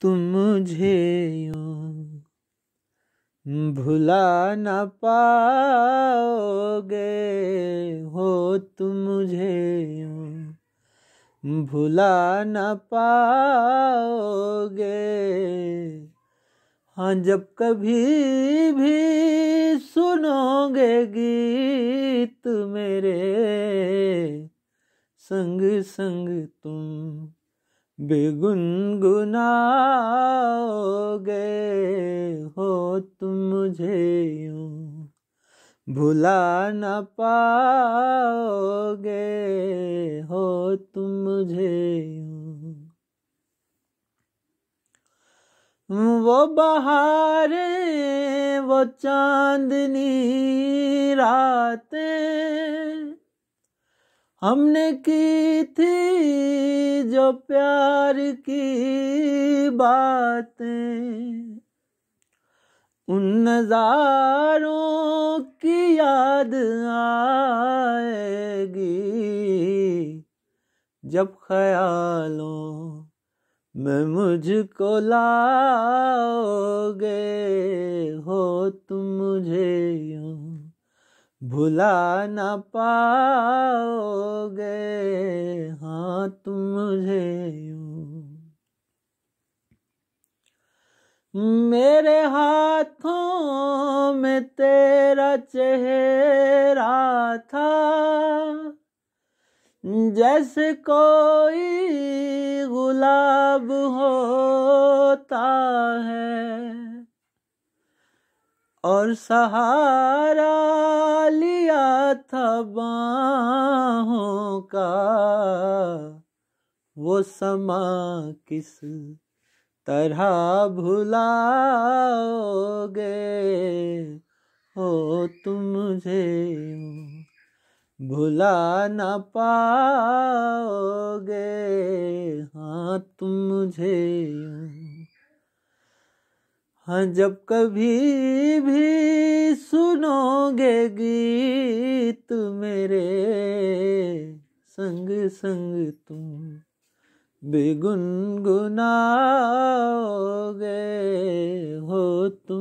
तुम मुझे यूं भुला न पाओगे हो तुम मुझे यूं भुला न पाओगे हाँ जब कभी भी सुनोगे गीत संग संग तुम बेगुनगुनाओगे हो तुम मुझे यूं भुला न पाओगे हो तुम मुझे वो बहार वो चांदनी रातें हमने की थी जो प्यार की बातें उन नजारों की याद आएगी जब ख्यालों में मुझको लाओ भुला न पाओगे हाँ तुम मुझे मेरे हाथों में तेरा चेहरा था जैसे कोई गुलाब होता है और सहारा लिया था बाहों का वो समा किस तरह भुलाओगे हो तुम मुझे भुला न पाओगे हाँ तुम मुझे यूं हाँ जब कभी भी सुनोगे गीत मेरे संग संग तुम बेगुनगुनाओगे हो तुम